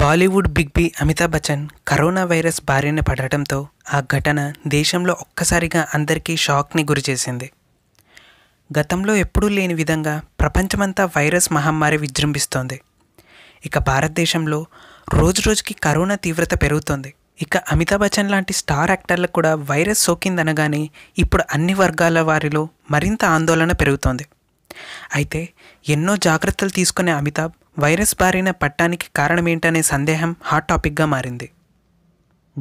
Bollywood big B Amitabh Bachchan corona virus బారిన పడటంతో ఆ ఘటన దేశంలో ఒక్కసారిగా అందరికీ షాక్ని గురిచేసింది గతంలో ఎప్పుడూ లేని విధంగా ప్రపంచమంతా వైరస్ మహమ్మారి విజృంభిస్తోంది ఇక భారతదేశంలో రోజు రోజుకి కరోనా తీవ్రత పెరుగుతోంది ఇక అమితాబ్ బచ్చన్ లాంటి స్టార్ యాక్టర్లకు కూడా వైరస్ సోకిందనగానే ఇప్పుడు అన్ని వర్గాల వారిలో మరింత ఆందోళన పెరుగుతోంది అయితే ఎన్నో జాగ్రత్తలు తీసుకునే అమితాబ్ వైరస్ బారిన పట్టానికి కారణమేంటనే సందేహం హాట్ టాపిక్గా మారింది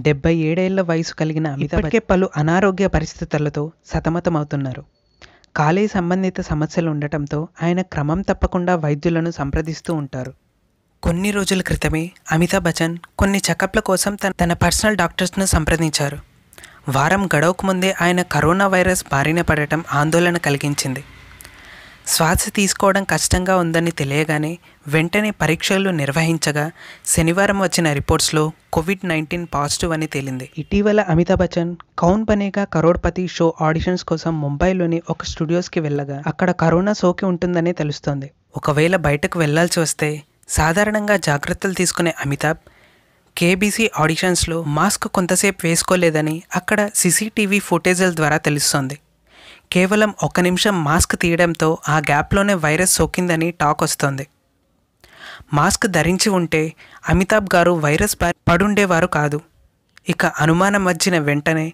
డెబ్బై ఏడేళ్ల వయసు కలిగిన ఇప్పటికే పలు అనారోగ్య పరిస్థితులతో సతమతమవుతున్నారు కాలే సంబంధిత సమస్యలు ఉండటంతో ఆయన క్రమం తప్పకుండా వైద్యులను సంప్రదిస్తూ ఉంటారు కొన్ని రోజుల క్రితమే అమితాబ్ బచ్చన్ కొన్ని చెకప్ల కోసం తన తన పర్సనల్ డాక్టర్స్ను సంప్రదించారు వారం గడవకు ముందే ఆయన కరోనా వైరస్ బారిన పడటం ఆందోళన కలిగించింది శ్వాస తీసుకోవడం కష్టంగా ఉందని తెలియగానే వెంటనే పరీక్షలు నిర్వహించగా శనివారం వచ్చిన రిపోర్ట్స్లో కోవిడ్ నైన్టీన్ పాజిటివ్ అని తేలింది ఇటీవల అమితాబ్ బచ్చన్ కౌన్ బనేగా కరోడ్పతి షో ఆడిషన్స్ కోసం ముంబైలోని ఒక స్టూడియోస్కి వెళ్ళగా అక్కడ కరోనా సోకి ఉంటుందని తెలుస్తోంది ఒకవేళ బయటకు వెళ్లాల్సి వస్తే సాధారణంగా జాగ్రత్తలు తీసుకునే అమితాబ్ కేబీసీ ఆడిషన్స్లో మాస్క్ కొంతసేపు వేసుకోలేదని అక్కడ సీసీటీవీ ఫుటేజ్ల ద్వారా తెలుస్తోంది కేవలం ఒక నిమిషం మాస్క్ తీయడంతో ఆ గ్యాప్లోనే వైరస్ సోకిందని టాక్ వస్తోంది మాస్క్ ధరించి ఉంటే అమితాబ్ గారు వైరస్ పడుండేవారు కాదు ఇక అనుమానం వచ్చిన వెంటనే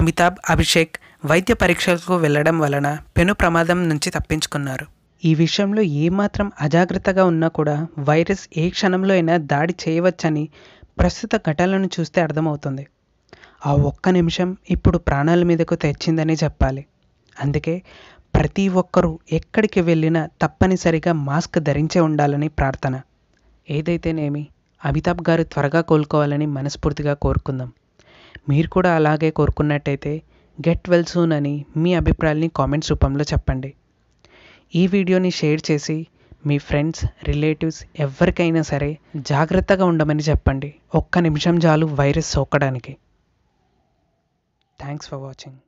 అమితాబ్ అభిషేక్ వైద్య పరీక్షలకు వెళ్లడం వలన పెను ప్రమాదం నుంచి తప్పించుకున్నారు ఈ విషయంలో ఏమాత్రం అజాగ్రత్తగా ఉన్నా కూడా వైరస్ ఏ క్షణంలో అయినా దాడి చేయవచ్చని ప్రస్తుత ఘటనలను చూస్తే అర్థమవుతుంది ఆ ఒక్క నిమిషం ఇప్పుడు ప్రాణాల మీదకు తెచ్చిందని చెప్పాలి అందుకే ప్రతి ఒక్కరూ ఎక్కడికి వెళ్ళినా తప్పనిసరిగా మాస్క్ ధరించే ఉండాలని ప్రార్థన ఏదైతేనేమి అమితాబ్ గారు త్వరగా కోలుకోవాలని మనస్ఫూర్తిగా కోరుకుందాం మీరు కూడా అలాగే కోరుకున్నట్టయితే గెట్ వెల్ సూన్ అని మీ అభిప్రాయాల్ని కామెంట్స్ రూపంలో చెప్పండి ఈ వీడియోని షేర్ చేసి మీ ఫ్రెండ్స్ రిలేటివ్స్ ఎవరికైనా సరే జాగ్రత్తగా ఉండమని చెప్పండి ఒక్క నిమిషం చాలు వైరస్ సోకడానికి థ్యాంక్స్ ఫర్ వాచింగ్